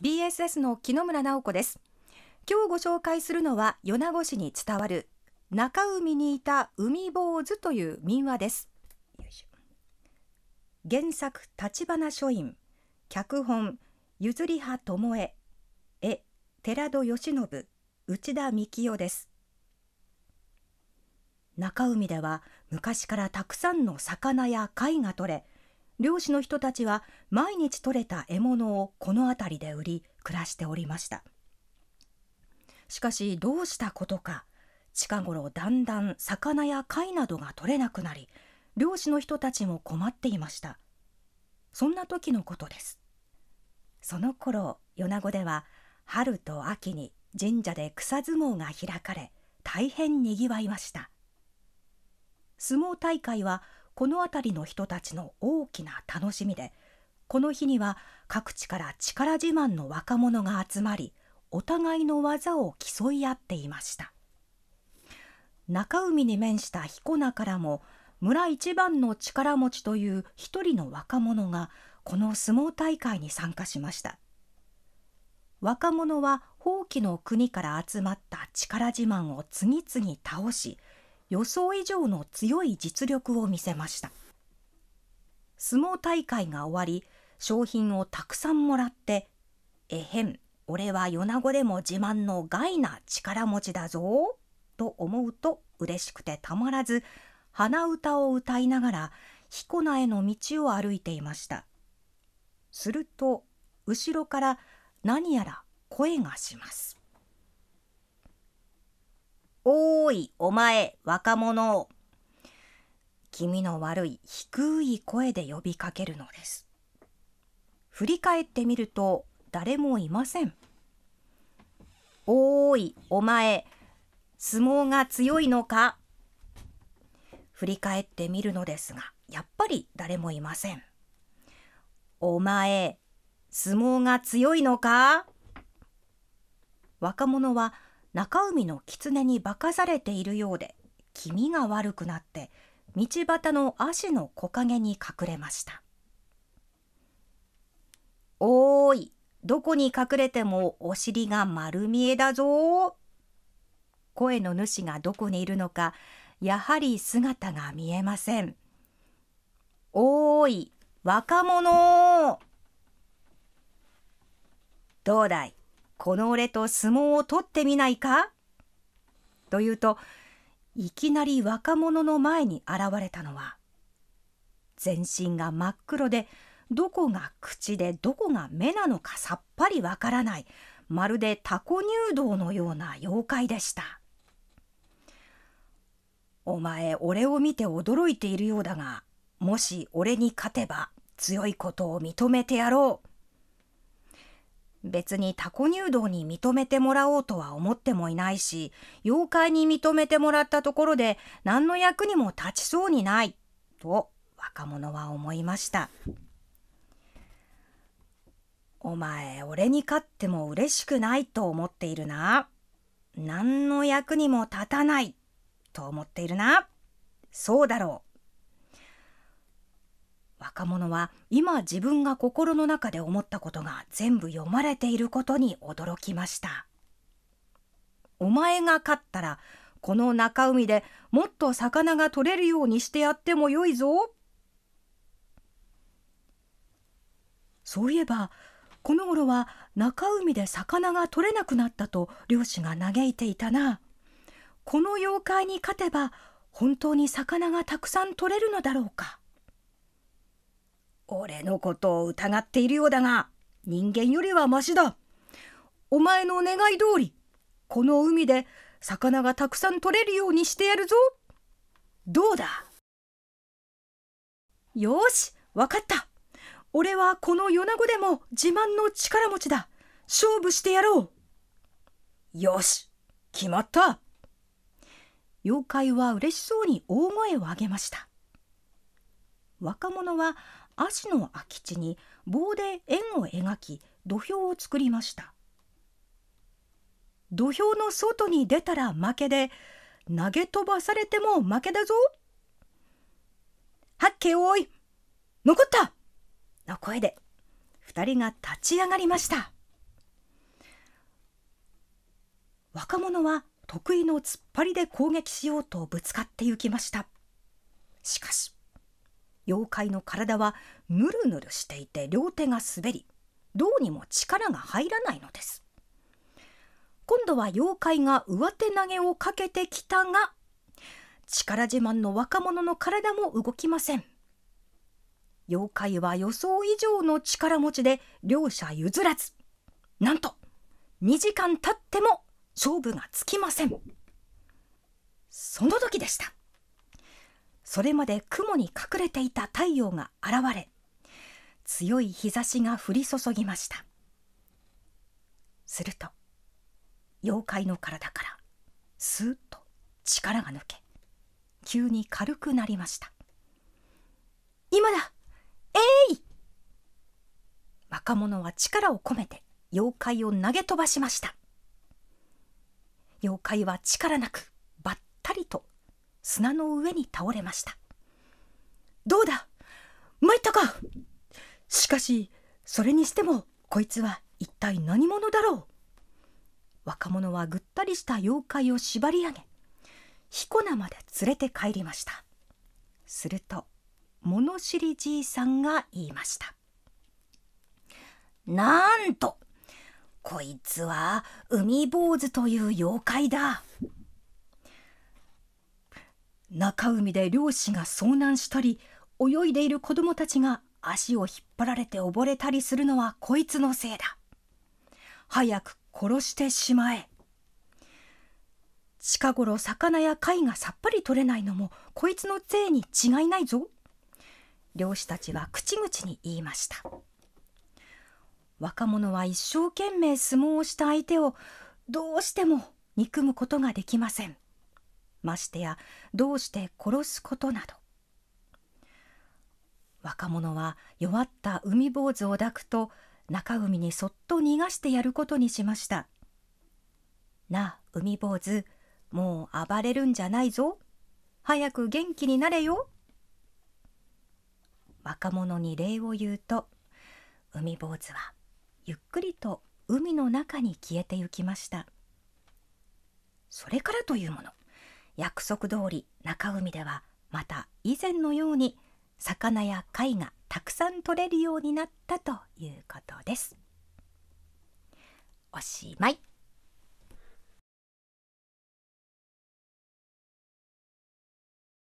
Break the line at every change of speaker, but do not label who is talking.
BSS の木野村直子です今日ご紹介するのは米子市に伝わる中海にいた海坊主という民話です原作立花書院脚本譲りはともえ絵寺戸義信内田幹夫です中海では昔からたくさんの魚や貝が取れ漁師の人たちは毎日取れた獲物をこの辺りで売り暮らしておりましたしかしどうしたことか近頃だんだん魚や貝などが取れなくなり漁師の人たちも困っていましたそんな時のことですその頃米子では春と秋に神社で草相撲が開かれ大変にぎわいました相撲大会はこの辺りの人たちの大きな楽しみでこの日には各地から力自慢の若者が集まりお互いの技を競い合っていました中海に面した彦名からも村一番の力持ちという一人の若者がこの相撲大会に参加しました若者は放棄の国から集まった力自慢を次々倒し予想以上の強い実力を見せました相撲大会が終わり商品をたくさんもらって「えへん俺は米子でも自慢のガイな力持ちだぞ」と思うと嬉しくてたまらず鼻歌を歌いながら彦名への道を歩いていましたすると後ろから何やら声がしますおーい、お前、若者気味の悪い低い声で呼びかけるのです。振り返ってみると、誰もいません。おーい、お前、相撲が強いのか振り返ってみるのですが、やっぱり誰もいません。お前、相撲が強いのか若者は中海の狐に化かされているようで気味が悪くなって道端の足の木陰に隠れました「おーいどこに隠れてもお尻が丸見えだぞ」声の主がどこにいるのかやはり姿が見えません「おーい若者どうだいこの俺と相撲を取ってみないかというといきなり若者の前に現れたのは全身が真っ黒でどこが口でどこが目なのかさっぱりわからないまるでタコ入道のような妖怪でした。お前俺を見て驚いているようだがもし俺に勝てば強いことを認めてやろう別にタコ入道に認めてもらおうとは思ってもいないし、妖怪に認めてもらったところで何の役にも立ちそうにない、と若者は思いました。お前、俺に勝っても嬉しくないと思っているな。何の役にも立たない、と思っているな。そうだろう。若者は今自分が心の中で思ったことが全部読まれていることに驚きましたお前が勝ったらこの中海でもっと魚が取れるようにしてやってもよいぞそういえばこの頃は中海で魚が取れなくなったと漁師が嘆いていたなこの妖怪に勝てば本当に魚がたくさん取れるのだろうか俺のことを疑っているようだが、人間よりはましだ。お前の願い通り、この海で魚がたくさん取れるようにしてやるぞ。どうだよし、わかった。俺はこの米子でも自慢の力持ちだ。勝負してやろう。よし、決まった。妖怪は嬉しそうに大声を上げました。若者は足の空き地に棒で円を描き土俵を作りました土俵の外に出たら負けで投げ飛ばされても負けだぞ八景おい残ったの声で2人が立ち上がりました若者は得意の突っ張りで攻撃しようとぶつかってゆきましたしかし妖怪の体はぬるぬるしていて両手が滑りどうにも力が入らないのです今度は妖怪が上手投げをかけてきたが力自慢の若者の体も動きません妖怪は予想以上の力持ちで両者譲らずなんと2時間経っても勝負がつきませんその時でしたそれまで雲に隠れていた太陽が現れ強い日差しが降り注ぎましたすると妖怪の体からスーッと力が抜け急に軽くなりました今だえい若者は力を込めて妖怪を投げ飛ばしました妖怪は力なくばったりと砂の上に倒れましたどうだ参ったかしかしそれにしてもこいつは一体何者だろう若者はぐったりした妖怪を縛り上げ彦名まで連れて帰りましたすると物知りじいさんが言いましたなんとこいつは海坊主という妖怪だ中海で漁師が遭難したり泳いでいる子供たちが足を引っ張られて溺れたりするのはこいつのせいだ早く殺してしまえ近頃魚や貝がさっぱり取れないのもこいつのせいに違いないぞ漁師たちは口々に言いました若者は一生懸命相撲をした相手をどうしても憎むことができませんましてやどうして殺すことなど若者は弱った海坊主を抱くと中海にそっと逃がしてやることにしましたなあ海坊主もう暴れるんじゃないぞ早く元気になれよ若者に礼を言うと海坊主はゆっくりと海の中に消えてゆきましたそれからというもの約束通り中海ではまた以前のように魚や貝がたくさん取れるようになったということです。おしまい。